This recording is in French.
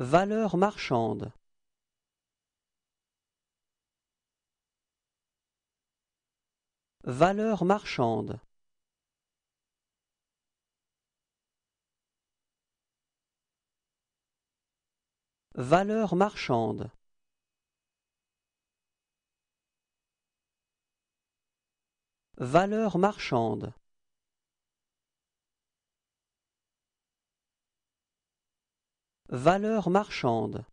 valeur marchande Valeur marchande Valeur marchande Valeur marchande Valeur marchande